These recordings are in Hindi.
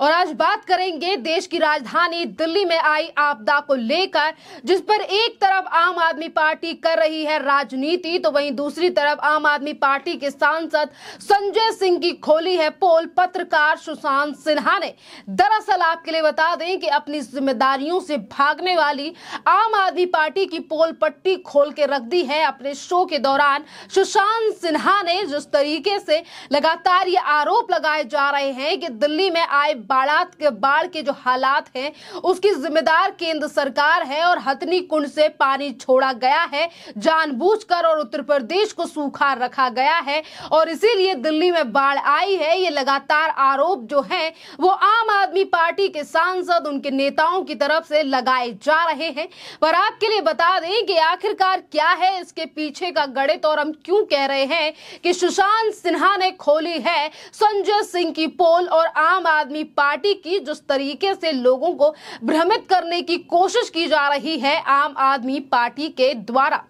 और आज बात करेंगे देश की राजधानी दिल्ली में आई आपदा को लेकर जिस पर एक तरफ आम आदमी पार्टी कर रही है राजनीति तो वहीं दूसरी तरफ आम आदमी पार्टी के सांसद संजय सिंह की खोली है पोल पत्रकार सुशांत सिन्हा ने दरअसल आपके लिए बता दें कि अपनी जिम्मेदारियों से भागने वाली आम आदमी पार्टी की पोल पट्टी खोल के रख दी है अपने शो के दौरान सुशांत सिन्हा ने जिस तरीके से लगातार ये आरोप लगाए जा रहे हैं कि दिल्ली में आए आए बाढ़ात के बाढ़ के जो हालात हैं उसकी जिम्मेदार केंद्र सरकार है और हथनी कुंड से पानी छोड़ा गया है जानबूझकर और उत्तर प्रदेश को सूखा रखा गया है और इसीलिए दिल्ली में बाढ़ आई है ये लगातार आरोप जो है वो आम आदमी पार्टी के सांसद उनके नेताओं की तरफ से लगाए जा रहे हैं पर आपके लिए बता दें कि आखिरकार क्या है इसके पीछे का गणित और हम क्यों कह रहे हैं कि सुशांत सिन्हा ने खोली है संजय सिंह की पोल और आम आदमी अपनी पार्टी की जिस तरीके से लोगों को भ्रमित करने की कोशिश की जा रही है आम आदमी पार्टी के द्वारा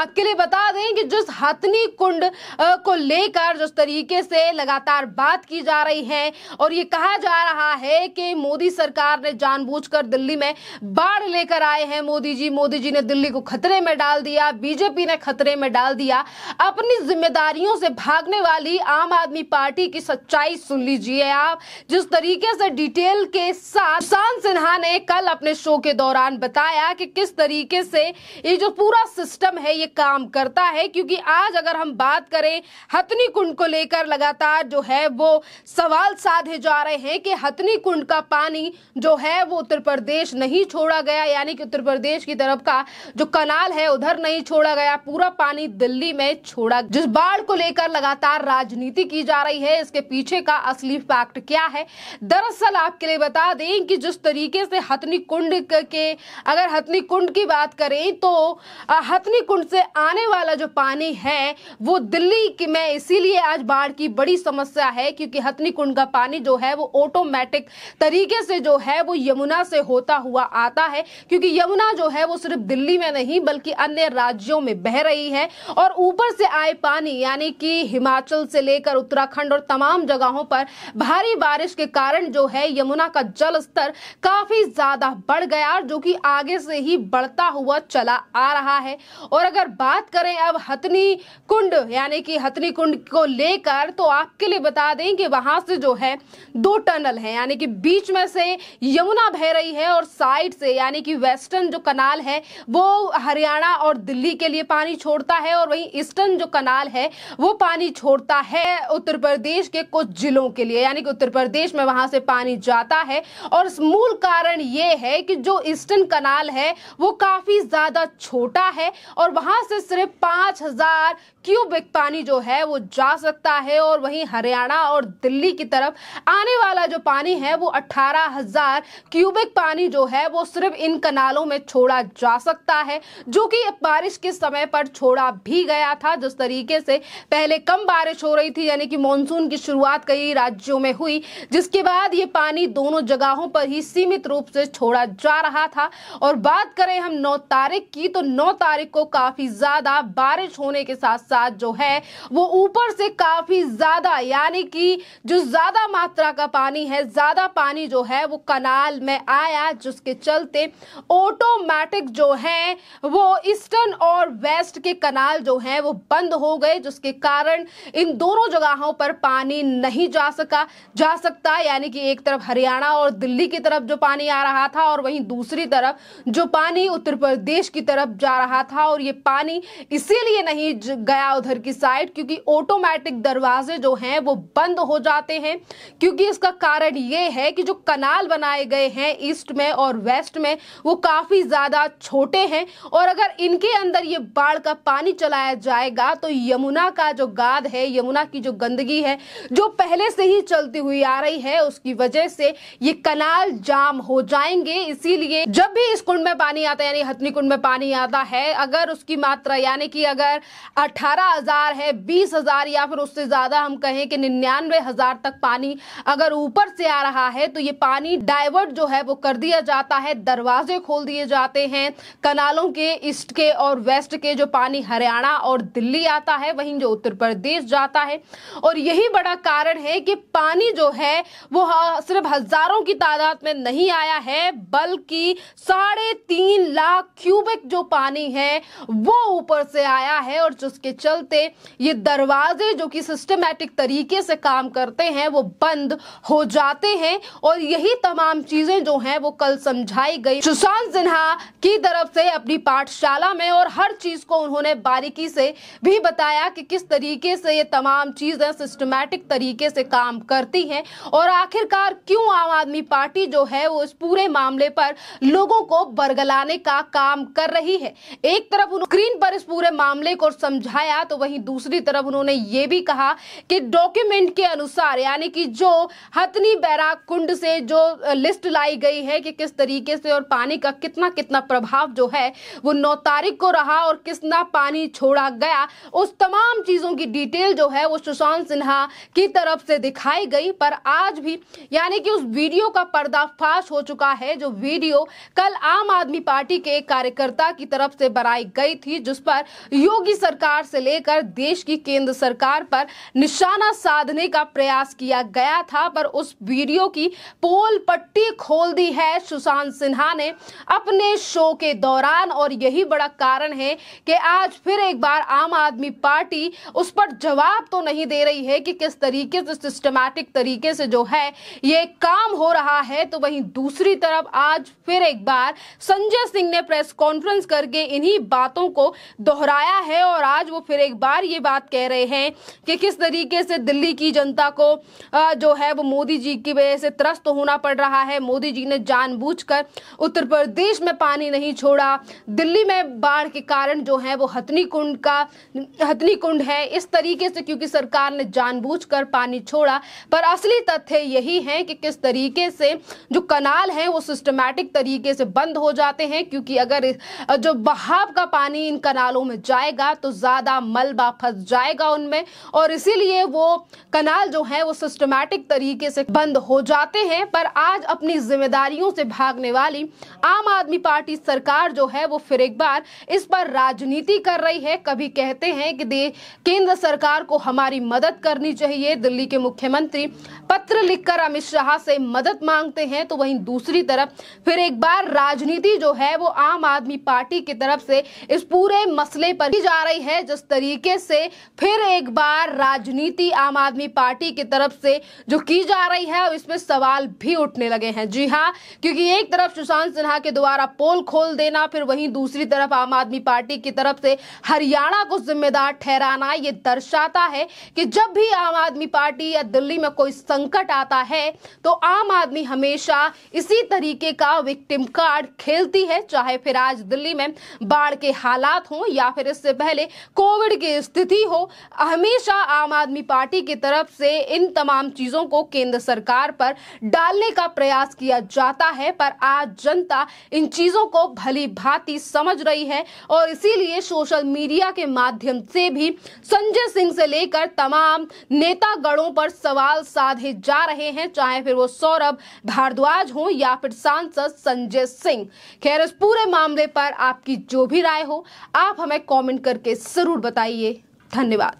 आपके लिए बता दें कि जिस हथनी कुंड को लेकर जिस तरीके से लगातार बात की जा रही है और ये कहा जा रहा है कि मोदी सरकार ने जानबूझकर दिल्ली में बाढ़ लेकर आए हैं मोदी जी मोदी जी ने दिल्ली को खतरे में डाल दिया बीजेपी ने खतरे में डाल दिया अपनी जिम्मेदारियों से भागने वाली आम आदमी पार्टी की सच्चाई सुन लीजिए आप जिस तरीके तरीके से डिटेल के साथ सुशांत सिन्हा ने कल अपने शो के दौरान बताया कि किस तरीके से ये जो पूरा सिस्टम है ये काम करता है क्योंकि आज अगर हम बात करें हथनी कुंड को लेकर लगातार जो है वो सवाल साधे जा रहे हैं कि हथनी कुंड का पानी जो है वो उत्तर प्रदेश नहीं छोड़ा गया यानी कि उत्तर प्रदेश की तरफ का जो कनाल है उधर नहीं छोड़ा गया पूरा पानी दिल्ली में छोड़ा जिस बाढ़ को लेकर लगातार राजनीति की जा रही है इसके पीछे का असली फैक्ट क्या है दरअसल आपके लिए बता दें कि जिस तरीके से हथनी कुंड के अगर हथनी कुंड की बात करें तो हथनी कुंड से आने वाला जो पानी है वो दिल्ली की में इसीलिए आज बाढ़ की बड़ी समस्या है क्योंकि हथनी कुंड का पानी जो है वो ऑटोमेटिक तरीके से जो है वो यमुना से होता हुआ आता है क्योंकि यमुना जो है वो सिर्फ दिल्ली में नहीं बल्कि अन्य राज्यों में बह रही है और ऊपर से आए पानी यानी कि हिमाचल से लेकर उत्तराखंड और तमाम जगहों पर भारी बारिश के कारण कारण जो है यमुना का जल स्तर काफी ज्यादा बढ़ गया जो कि आगे से ही बढ़ता हुआ चला आ रहा है और अगर बात करें अब हथनी कुंड यानी कि हथनी कुंड को लेकर तो आपके लिए बता दें कि वहां से जो है दो टनल है यानी कि बीच में से यमुना बह रही है और साइड से यानी कि वेस्टर्न जो कनाल है वो हरियाणा और दिल्ली के लिए पानी छोड़ता है और वहीं ईस्टर्न जो कनाल है वो पानी छोड़ता है उत्तर प्रदेश के कुछ जिलों के लिए यानी कि उत्तर प्रदेश में वहां से पानी जाता है और मूल कारण ये है कि जो ईस्टर्न कनाल है वो काफ़ी ज़्यादा छोटा है और वहां से सिर्फ पांच हज़ार क्यूबिक पानी जो है वो जा सकता है और वहीं हरियाणा और दिल्ली की तरफ आने वाला जो पानी है वो अट्ठारह हजार क्यूबिक पानी जो है वो सिर्फ इन कनालों में छोड़ा जा सकता है जो कि बारिश के समय पर छोड़ा भी गया था जिस तरीके से पहले कम बारिश हो रही थी यानी कि मानसून की शुरुआत कई राज्यों में हुई जिसके बाद ये पानी दोनों जगहों पर ही सीमित रूप से छोड़ा जा रहा था और बात करें हम नौ तारीख की तो नौ तारीख को काफी ज्यादा बारिश होने के साथ साथ जो है वो ऊपर से काफी ज्यादा यानी कि जो ज्यादा मात्रा का पानी है ज्यादा पानी जो है वो कनाल में आया जिसके चलते ऑटोमेटिक जो है वो ईस्टर्न और वेस्ट के कनाल जो है वो बंद हो गए जिसके कारण इन दोनों जगहों पर पानी नहीं जा सका जा सकता यानी कि एक तरफ हरियाणा और दिल्ली की तरफ जो पानी आ रहा था और वहीं दूसरी तरफ जो पानी उत्तर प्रदेश की तरफ जा रहा था और ये पानी इसीलिए नहीं गया गया उधर की साइड क्योंकि ऑटोमेटिक दरवाजे जो हैं वो बंद हो जाते हैं क्योंकि इसका कारण ये है कि जो कनाल बनाए गए हैं ईस्ट में और वेस्ट में वो काफ़ी ज़्यादा छोटे हैं और अगर इनके अंदर ये बाढ़ का पानी चलाया जाएगा तो यमुना का जो गाद है यमुना की जो गंदगी है जो पहले से ही चलती हुई आ रही है उसकी वजह से ये कनाल जाम हो जाएंगे इसीलिए जब भी इस कुंड में पानी आता है यानी हथनी कुंड में पानी आता है अगर उसकी मात्रा यानी कि अगर अठारह अठारह हजार है बीस हजार या फिर उससे ज्यादा हम कहें कि निन्यानवे हजार तक पानी अगर ऊपर से आ रहा है तो ये पानी डाइवर्ट जो है वो कर दिया जाता है दरवाजे खोल दिए जाते हैं कनालों के ईस्ट के और वेस्ट के जो पानी हरियाणा और दिल्ली आता है वहीं जो उत्तर प्रदेश जाता है और यही बड़ा कारण है कि पानी जो है वो सिर्फ हजारों की तादाद में नहीं आया है बल्कि साढ़े तीन लाख क्यूबिक जो पानी है वो ऊपर से आया है और जिसके चलते ये दरवाजे जो कि सिस्टमेटिक तरीके से काम करते हैं वो बंद हो जाते हैं और यही तमाम चीजें जो हैं वो कल समझाई गई सुशांत सिन्हा की तरफ से अपनी पाठशाला में और हर चीज को उन्होंने बारीकी से भी बताया कि किस तरीके से ये तमाम चीजें सिस्टमेटिक तरीके से काम करती हैं और आखिरकार क्यों आम आदमी पार्टी जो है वो इस पूरे मामले पर लोगों को बरगलाने का काम कर रही है एक तरफ स्क्रीन पर इस पूरे मामले को समझाया बताया तो वहीं दूसरी तरफ उन्होंने ये भी कहा कि डॉक्यूमेंट के अनुसार यानी कि जो हथनी बैराग कुंड से जो लिस्ट लाई गई है कि किस तरीके से और पानी का कितना कितना प्रभाव जो है वो नौ तारीख को रहा और कितना पानी छोड़ा गया उस तमाम चीज़ों की डिटेल जो है वो सुशांत सिन्हा की तरफ से दिखाई गई पर आज भी यानी कि उस वीडियो का पर्दाफाश हो चुका है जो वीडियो कल आम आदमी पार्टी के कार्यकर्ता की तरफ से बनाई गई थी जिस पर योगी सरकार से लेकर देश की केंद्र सरकार पर निशाना साधने का प्रयास किया गया था पर उस वीडियो की पोल पट्टी खोल दी है सुशांत सिन्हा ने अपने शो के दौरान और यही बड़ा कारण है कि आज फिर एक बार आम आदमी पार्टी उस पर जवाब तो नहीं दे रही है कि किस तरीके से सिस्टमैटिक तरीके से जो है ये काम हो रहा है तो वहीं दूसरी तरफ आज फिर एक बार संजय सिंह ने प्रेस कॉन्फ्रेंस करके इन्हीं बातों को दोहराया है और आज वो फिर एक बार ये बात कह रहे हैं कि किस तरीके से दिल्ली की जनता को जो है वो मोदी जी की वजह से त्रस्त होना पड़ रहा है मोदी जी ने जानबूझकर उत्तर प्रदेश में पानी नहीं छोड़ा दिल्ली में बाढ़ के कारण जो है वो हथनी कुंड का हथनी कुंड है इस तरीके से क्योंकि सरकार ने जानबूझ पानी छोड़ा पर असली तथ्य यही है कि किस तरीके से जो कनाल है वो सिस्टमैटिक तरीके से बंद हो जाते हैं क्योंकि अगर जो बहाव का पानी इन कनालों में जाएगा तो ज़्यादा का मलबा फंस जाएगा उनमें और इसीलिए वो कनाल जो है वो सिस्टमैटिक तरीके से बंद हो जाते हैं पर आज अपनी जिम्मेदारियों से भागने वाली आम आदमी पार्टी सरकार जो है वो फिर एक बार इस पर राजनीति कर रही है कभी कहते हैं कि केंद्र सरकार को हमारी मदद करनी चाहिए दिल्ली के मुख्यमंत्री पत्र लिखकर अमित शाह से मदद मांगते हैं तो वहीं दूसरी तरफ फिर एक बार राजनीति जो है वो आम आदमी पार्टी की तरफ से इस पूरे मसले पर ही जा रही है जिस तरीके से फिर एक बार राजनीति आम आदमी पार्टी की तरफ से जो की जा रही है और इसमें सवाल भी उठने लगे हैं जी हाँ क्योंकि एक तरफ सुशांत सिन्हा के द्वारा पोल खोल देना फिर वहीं दूसरी तरफ आम आदमी पार्टी की तरफ से हरियाणा को जिम्मेदार ठहराना ये दर्शाता है कि जब भी आम आदमी पार्टी या दिल्ली में कोई संकट आता है तो आम आदमी हमेशा इसी तरीके का विक्टिम कार्ड खेलती है चाहे फिर आज दिल्ली में बाढ़ के हालात हों या फिर इससे पहले कोविड की स्थिति हो हमेशा आम आदमी पार्टी की तरफ से इन तमाम चीजों को केंद्र सरकार पर डालने का प्रयास किया जाता है पर आज जनता इन चीजों को भली भांति समझ रही है और इसीलिए सोशल मीडिया के माध्यम से भी संजय सिंह से लेकर तमाम नेतागणों पर सवाल साधे ही जा रहे हैं चाहे फिर वो सौरभ भारद्वाज हो या फिर सांसद संजय सिंह खैर इस पूरे मामले पर आपकी जो भी राय हो आप हमें कमेंट करके जरूर बताइए धन्यवाद